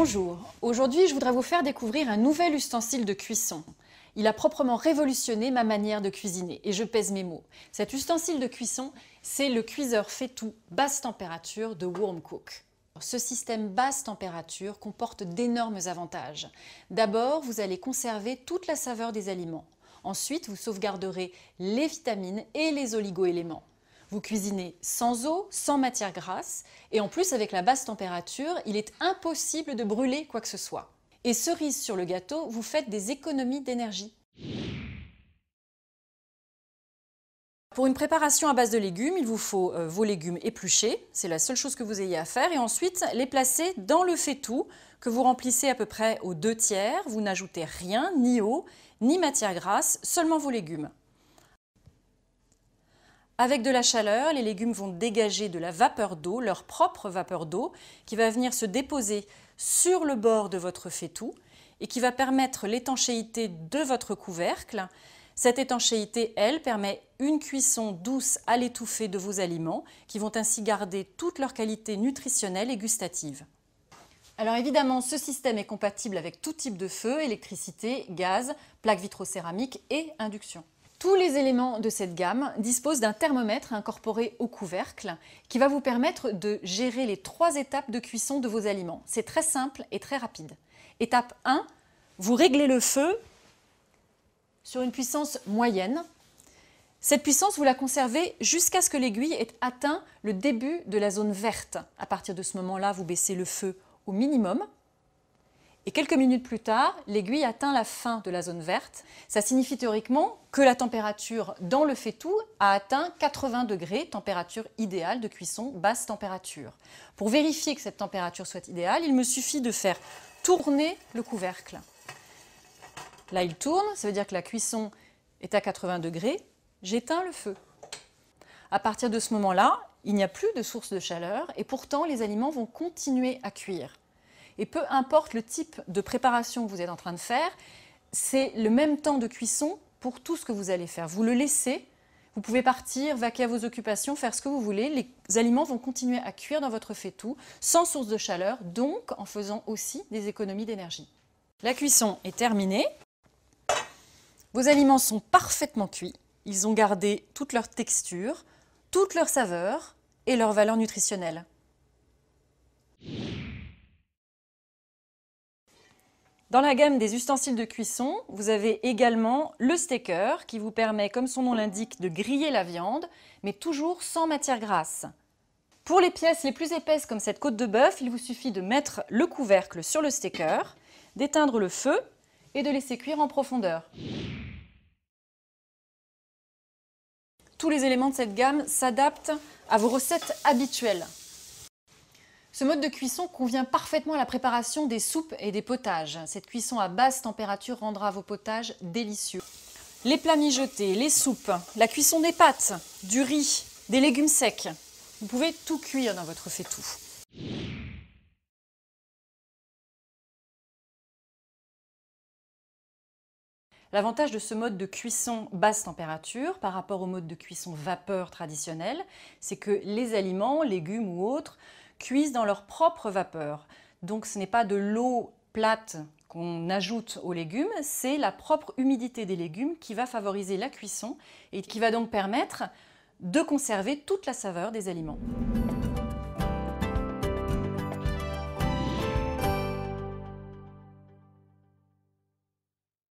Bonjour, aujourd'hui je voudrais vous faire découvrir un nouvel ustensile de cuisson. Il a proprement révolutionné ma manière de cuisiner et je pèse mes mots. Cet ustensile de cuisson, c'est le cuiseur fait tout basse température de Wormcook. Ce système basse température comporte d'énormes avantages. D'abord, vous allez conserver toute la saveur des aliments. Ensuite, vous sauvegarderez les vitamines et les oligoéléments. Vous cuisinez sans eau, sans matière grasse, et en plus avec la basse température, il est impossible de brûler quoi que ce soit. Et cerise sur le gâteau, vous faites des économies d'énergie. Pour une préparation à base de légumes, il vous faut euh, vos légumes épluchés, c'est la seule chose que vous ayez à faire, et ensuite les placer dans le faitout que vous remplissez à peu près aux deux tiers. Vous n'ajoutez rien, ni eau, ni matière grasse, seulement vos légumes. Avec de la chaleur, les légumes vont dégager de la vapeur d'eau, leur propre vapeur d'eau, qui va venir se déposer sur le bord de votre faitout et qui va permettre l'étanchéité de votre couvercle. Cette étanchéité, elle, permet une cuisson douce à l'étouffée de vos aliments, qui vont ainsi garder toutes leurs qualité nutritionnelle et gustative. Alors évidemment, ce système est compatible avec tout type de feu, électricité, gaz, plaques vitrocéramique et induction. Tous les éléments de cette gamme disposent d'un thermomètre incorporé au couvercle qui va vous permettre de gérer les trois étapes de cuisson de vos aliments. C'est très simple et très rapide. Étape 1, vous réglez le feu sur une puissance moyenne. Cette puissance, vous la conservez jusqu'à ce que l'aiguille ait atteint le début de la zone verte. À partir de ce moment-là, vous baissez le feu au minimum. Et quelques minutes plus tard, l'aiguille atteint la fin de la zone verte. Ça signifie théoriquement que la température dans le faitout a atteint 80 degrés, température idéale de cuisson, basse température. Pour vérifier que cette température soit idéale, il me suffit de faire tourner le couvercle. Là, il tourne, ça veut dire que la cuisson est à 80 degrés. J'éteins le feu. À partir de ce moment-là, il n'y a plus de source de chaleur et pourtant les aliments vont continuer à cuire. Et peu importe le type de préparation que vous êtes en train de faire, c'est le même temps de cuisson pour tout ce que vous allez faire. Vous le laissez, vous pouvez partir, vaquer à vos occupations, faire ce que vous voulez. Les aliments vont continuer à cuire dans votre faitout, sans source de chaleur, donc en faisant aussi des économies d'énergie. La cuisson est terminée. Vos aliments sont parfaitement cuits. Ils ont gardé toute leur texture, toute leur saveur et leur valeur nutritionnelle. Dans la gamme des ustensiles de cuisson, vous avez également le steaker qui vous permet, comme son nom l'indique, de griller la viande, mais toujours sans matière grasse. Pour les pièces les plus épaisses comme cette côte de bœuf, il vous suffit de mettre le couvercle sur le steaker, d'éteindre le feu et de laisser cuire en profondeur. Tous les éléments de cette gamme s'adaptent à vos recettes habituelles. Ce mode de cuisson convient parfaitement à la préparation des soupes et des potages. Cette cuisson à basse température rendra vos potages délicieux. Les plats mijotés, les soupes, la cuisson des pâtes, du riz, des légumes secs. Vous pouvez tout cuire dans votre faitout. L'avantage de ce mode de cuisson basse température par rapport au mode de cuisson vapeur traditionnel, c'est que les aliments, légumes ou autres, cuisent dans leur propre vapeur. Donc ce n'est pas de l'eau plate qu'on ajoute aux légumes, c'est la propre humidité des légumes qui va favoriser la cuisson et qui va donc permettre de conserver toute la saveur des aliments.